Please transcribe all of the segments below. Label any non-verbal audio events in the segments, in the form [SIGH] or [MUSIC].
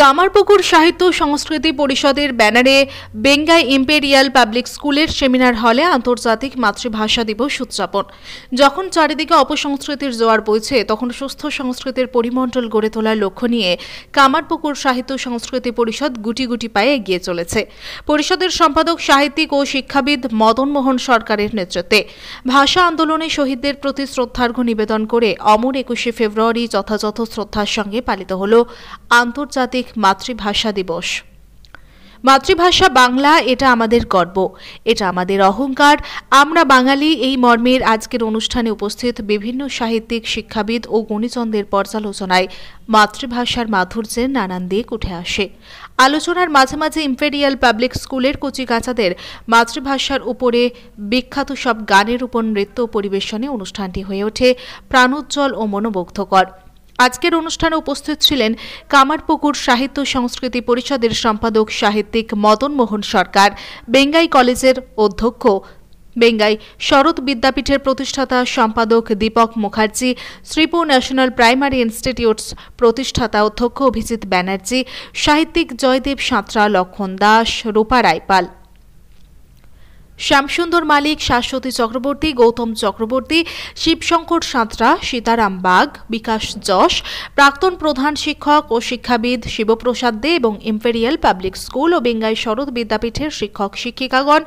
কামারপুকুর সাহিত্য সংস্কৃতি পরিষদের ব্যানারে বেঙ্গাই ইম্পেরিয়াল পাবলিক স্কুলের সেমিনার হলে আন্তর্জাতিক মাতৃভাষা দিবস উদযাপন যখন চারিদিকে অপসংস্কৃতির জোয়ার বইছে তখন সুস্থ সংস্কৃতির পরিমণ্ডল গড়ে তোলার লক্ষ্য নিয়ে কামারপুকুর সাহিত্য সংস্কৃতি পরিষদ গুটি গুটি পায়ে এগিয়ে চলেছে পরিষদের সম্পাদক সাহিত্যিক ও শিক্ষাবিদ মদনমোহন সরকারের নেতৃত্বে ভাষা আন্দোলনে শহীদদের প্রতি শ্রদ্ধার্ঘ নিবেদন করে অমর একুশে ফেব্রুয়ারি যথাযথ শ্রদ্ধার সঙ্গে পালিত হল আন্তর্জাতিক মাতৃভাষা দিবস মাতৃভাষা বাংলা এটা আমাদের গর্ব এটা আমাদের অহংকার আমরা বাঙালি এই মর্মের আজকের অনুষ্ঠানে উপস্থিত বিভিন্ন সাহিত্যিক শিক্ষাবিদ ও গণিতনদের পর্যালোচনায় মাতৃভাষার মাধুর্যের নানান দিক উঠে আসে আলোচনার মাঝে মাঝে ইম্পেরিয়াল পাবলিক স্কুলের কচিকাচাদের মাতৃভাষার উপরে বিখ্যাত সব গানের উপর নৃত্য পরিবেশনে অনুষ্ঠানটি হয়ে ওঠে প্রাণোজ্জ্বল ও মনোমুগ্ধকর আজকের অনুষ্ঠানে উপস্থিত ছিলেন কামারপুকুর সাহিত্য সংস্কৃতি পরিষদের সম্পাদক সাহিত্যিক মদন মোহন সরকার বেঙ্গাই কলেজের অধ্যক্ষ বেঙ্গাই শরৎ বিদ্যাপীঠের প্রতিষ্ঠাতা সম্পাদক Dipak Mukherjee Sripur national primary institutes প্রতিষ্ঠাতা অধ্যক্ষ অভিজিৎ ব্যানার্জি সাহিত্যিক জয়দেব সাঁতরা লক্ষণ দাস রূপা রায়পাল শ্যামসুন্দর মালিক শাশ্বতী চক্রবর্তী গৌতম চক্রবর্তী শিবশঙ্কর সাঁতরা সীতারাম বাগ বিকাশ যশ প্রাক্তন প্রধান শিক্ষক ও শিক্ষাবিদ শিবপ্রসাদ দে এবং ইম্পেরিয়াল পাবলিক স্কুল ও বেঙ্গাই শরৎ বিদ্যাপীঠের শিক্ষক শিক্ষিকাগণ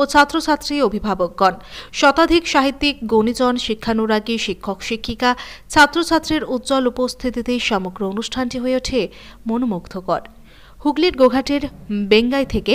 ও ছাত্রছাত্রী অভিভাবকগণ শতাধিক সাহিত্যিক গণিজন শিক্ষানুরাগী শিক্ষক শিক্ষিকা ছাত্রছাত্রীর উজ্জ্বল উপস্থিতিতে সমগ্র অনুষ্ঠানটি হয়ে ওঠে মনোমুগ্ধকর হুগলির গোঘাটের বেঙ্গাই থেকে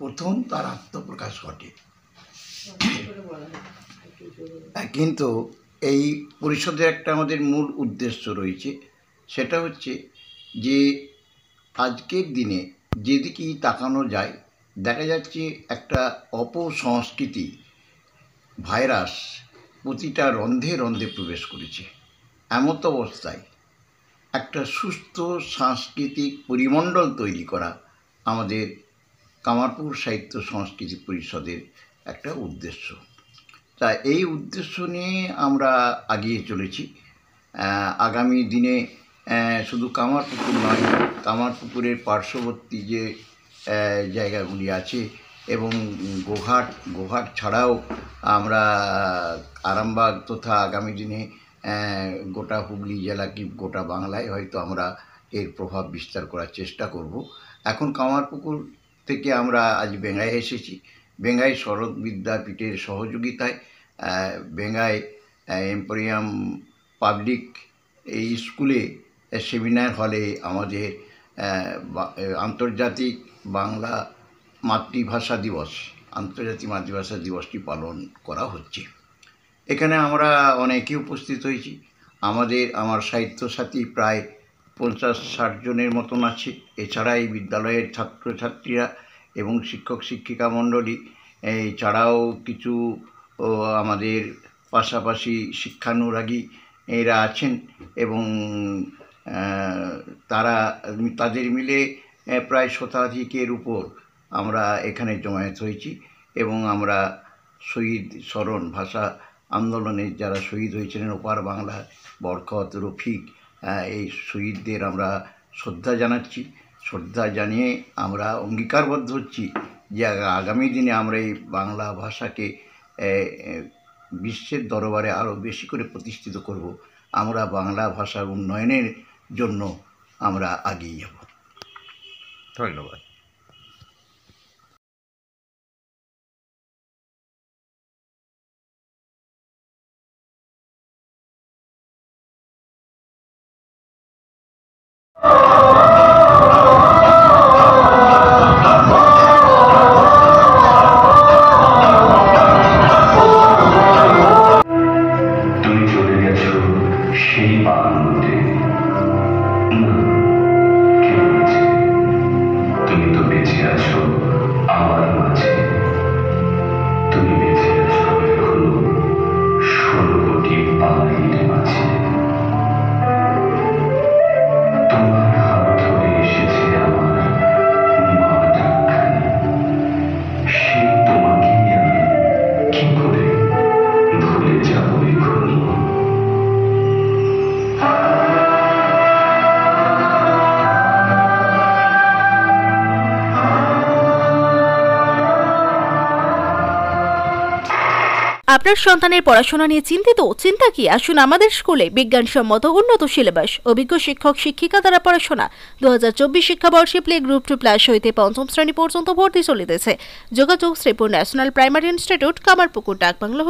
প্রথম তার আত্মপ্রকাশ ঘটে আচ্ছা। হ্যাঁ, কিন্তু এই পরিষদের একটা আমাদের মূল উদ্দেশ্য রয়েছে সেটা হচ্ছে যে আজকের দিনে যেদিকেই তাকানো যায় দেখা যাচ্ছে একটা অপসংস্কৃতি ভাইরাস প্রতিটা রন্ধে রন্ধে প্রবেশ করেছে এমত অবস্থায় একটা সুস্থ সাংস্কৃতিক পরিমণ্ডল তৈরি করা আমাদের কামারপুর সাহিত্য সংস্কৃতি পরিষদের একটা উদ্দেশ্য তা এই উদ্দেশ্য নিয়ে আমরা আগিয়ে চলেছি আগামী দিনে শুধু কামারপুকুর নয় কামারপুকুরের পার্শ্ববর্তী যে জায়গাগুলি আছে এবং গোঘাট গোহাট ছাড়াও আমরা আরামবাগ তথা আগামী দিনে গোটা হুগলি জেলা কি গোটা বাংলায় হয়তো আমরা এর প্রভাব বিস্তার করার চেষ্টা করব এখন কামারপুকুর থেকে আমরা আজ বেঙ্গায় এসেছি বেঙ্গাই শরৎ বিদ্যাপীঠের সহযোগিতায় বেঙ্গায় এম্পোরিয়াম পাবলিক এই স্কুলে সেমিনার হলে আমাদের আন্তর্জাতিক বাংলা মাতৃভাষা দিবস আন্তর্জাতিক মাতৃভাষা দিবসটি পালন করা হচ্ছে এখানে আমরা অনেকে উপস্থিত হয়েছি আমাদের আমার সাহিত্য সাথী প্রায় পঞ্চাশ ষাট জনের মতন আছে এছাড়া এই বিদ্যালয়ের ছাত্রছাত্রীরা এবং শিক্ষক শিক্ষিকা মণ্ডলী এছাড়াও কিছু আমাদের পাশাপাশি শিক্ষানুরাগী এরা আছেন এবং তারা তাদের মিলে প্রায় শতাধিকের উপর আমরা এখানে জমায়েত হয়েছি এবং আমরা শহীদ স্মরণ ভাষা আন্দোলনে যারা শহীদ হয়েছিলেন ওপার বাংলা বরকত রফিক হ্যাঁ, এই শহীদদের আমরা শ্রদ্ধা জানাচ্ছি শ্রদ্ধা জানিয়ে আমরা অঙ্গীকারবদ্ধ হচ্ছি যে আগামী দিনে আমরা এই বাংলা ভাষাকে বিশ্বের দরবারে আরও বেশি করে প্রতিষ্ঠিত করব আমরা বাংলা ভাষার উন্নয়নের জন্য আমরা এগিয়ে যাব ধন্যবাদ Oh! [LAUGHS] আপনার সন্তানের পড়াশোনা নিয়ে চিন্তিত চিন্তা কি আসুন আমাদের স্কুলে বিজ্ঞানসম্মত উন্নত সিলেবাস অভিজ্ঞ শিক্ষক শিক্ষিকা দ্বারা পড়াশোনা দু হাজার চব্বিশ শিক্ষাবর্ষে প্লে গ্রুপ টু প্লাস হইতে পঞ্চম শ্রেণী পর্যন্ত ভর্তি চলিতেছে যোগাযোগ Sripur national primary institute Kamarpukur ডাকবাংলা